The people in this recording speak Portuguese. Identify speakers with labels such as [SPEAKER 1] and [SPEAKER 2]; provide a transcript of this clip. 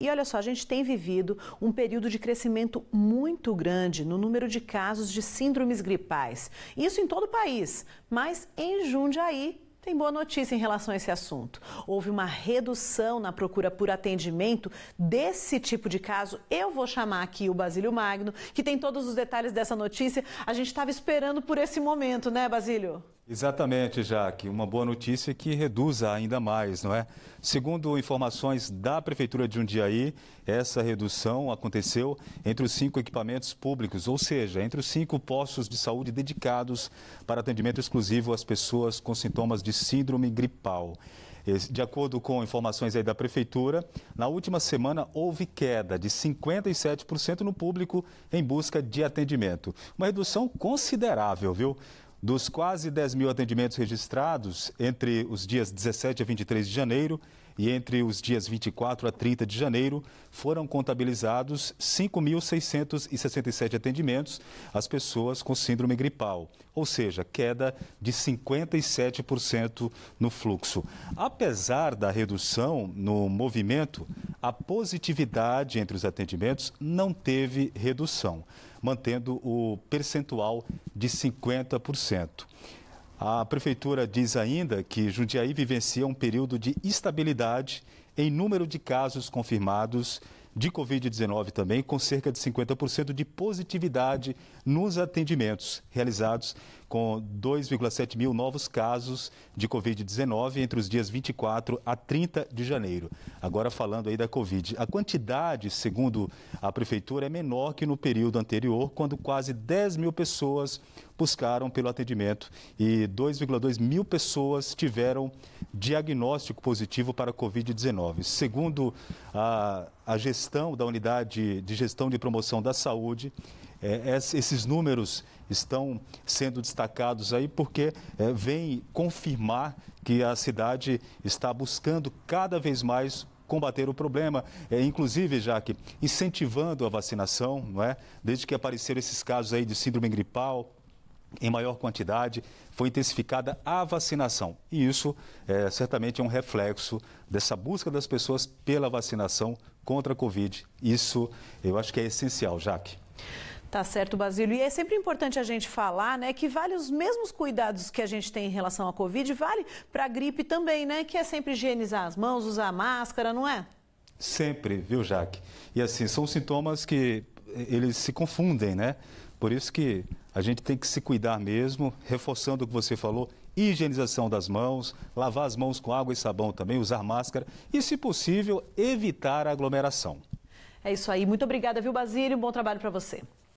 [SPEAKER 1] E olha só, a gente tem vivido um período de crescimento muito grande no número de casos de síndromes gripais. Isso em todo o país, mas em Jundiaí tem boa notícia em relação a esse assunto. Houve uma redução na procura por atendimento desse tipo de caso. Eu vou chamar aqui o Basílio Magno, que tem todos os detalhes dessa notícia. A gente estava esperando por esse momento, né, Basílio?
[SPEAKER 2] Exatamente, Jaque. Uma boa notícia que reduza ainda mais, não é? Segundo informações da Prefeitura de Jundiaí, essa redução aconteceu entre os cinco equipamentos públicos, ou seja, entre os cinco postos de saúde dedicados para atendimento exclusivo às pessoas com sintomas de síndrome gripal. De acordo com informações aí da Prefeitura, na última semana houve queda de 57% no público em busca de atendimento. Uma redução considerável, viu? Dos quase 10 mil atendimentos registrados entre os dias 17 a 23 de janeiro e entre os dias 24 a 30 de janeiro, foram contabilizados 5.667 atendimentos às pessoas com síndrome gripal, ou seja, queda de 57% no fluxo. Apesar da redução no movimento, a positividade entre os atendimentos não teve redução, mantendo o percentual de 50%. A prefeitura diz ainda que Jundiaí vivencia um período de estabilidade em número de casos confirmados de Covid-19 também, com cerca de 50% de positividade nos atendimentos realizados, com 2,7 mil novos casos de Covid-19 entre os dias 24 a 30 de janeiro. Agora, falando aí da Covid, a quantidade, segundo a Prefeitura, é menor que no período anterior, quando quase 10 mil pessoas buscaram pelo atendimento e 2,2 mil pessoas tiveram diagnóstico positivo para a Covid-19. Segundo a, a gestão da unidade de gestão de promoção da saúde, é, esses números estão sendo destacados aí porque é, vem confirmar que a cidade está buscando cada vez mais combater o problema, é, inclusive, Jaque, incentivando a vacinação, não é? Desde que apareceram esses casos aí de síndrome gripal, em maior quantidade, foi intensificada a vacinação. E isso é, certamente é um reflexo dessa busca das pessoas pela vacinação contra a Covid. Isso eu acho que é essencial, Jaque.
[SPEAKER 1] Tá certo, Basílio. E é sempre importante a gente falar, né, que vale os mesmos cuidados que a gente tem em relação à Covid, vale para a gripe também, né? Que é sempre higienizar as mãos, usar máscara, não é?
[SPEAKER 2] Sempre, viu, Jaque? E assim, são sintomas que eh, eles se confundem, né? Por isso que a gente tem que se cuidar mesmo, reforçando o que você falou, higienização das mãos, lavar as mãos com água e sabão também, usar máscara e, se possível, evitar a aglomeração.
[SPEAKER 1] É isso aí. Muito obrigada, viu, Basílio? Bom trabalho para você.